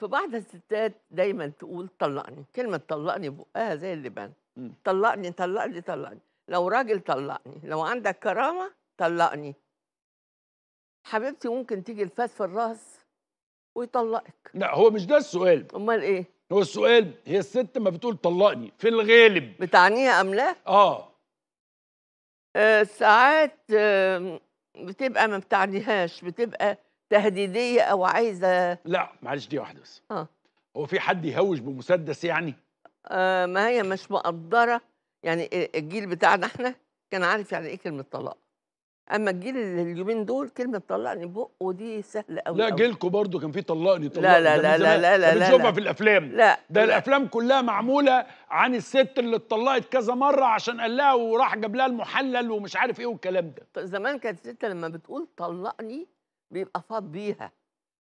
في بعض الستات دايما تقول طلقني كلمة طلقني بقها زي اللبان طلقني طلقني طلقني لو راجل طلقني لو عندك كرامة طلقني حبيبتي ممكن تيجي الفاس في الراس ويطلقك لا هو مش ده السؤال امال ايه هو السؤال هي الست ما بتقول طلقني في الغالب بتعنيها ام لا اه, آه ساعات آه بتبقى ما بتعنيهاش بتبقى تهديديه او عايزه لا معلش دي واحده بس اه هو في حد يهوش بمسدس يعني آه ما هي مش مقدره يعني الجيل بتاعنا احنا كان عارف يعني ايه كلمه طلاق اما الجيل اليومين دول كلمه طلقني بق ودي سهله قوي لا جيلكم برضو كان في طلقني طلقني لا لا لا لا لا لا بنشوفها في الافلام لا ده لا الافلام كلها معموله عن الست اللي اتطلقت كذا مره عشان قال لها وراح جاب لها المحلل ومش عارف ايه والكلام ده زمان كانت الست لما بتقول طلقني بيبقى فاض بيها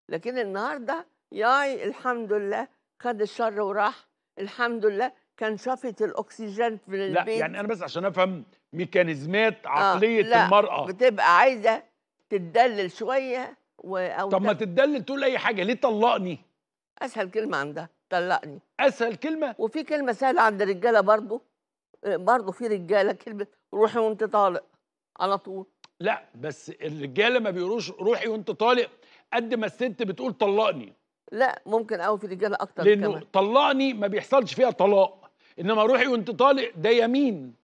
لكن النهارده ياي الحمد لله خد الشر وراح الحمد لله كان شافت الاكسجين في البيت لا يعني انا بس عشان افهم ميكانيزمات آه، عقليه آه لا المراه بتبقى عايزه تدلل شويه و... او طب ما تدلل تقول اي حاجه ليه طلقني اسهل كلمه عندها طلقني اسهل كلمه وفي كلمه سهله عند الرجاله برضو برضو في رجاله كلمه روحي وانت طالق على طول لا بس الرجاله ما بيقولوش روحي وانت طالق قد ما الست بتقول طلقني لا ممكن قوي في رجاله اكتر لانه كمان. طلقني ما بيحصلش فيها طلاق انما روحي وانت طالق ده يمين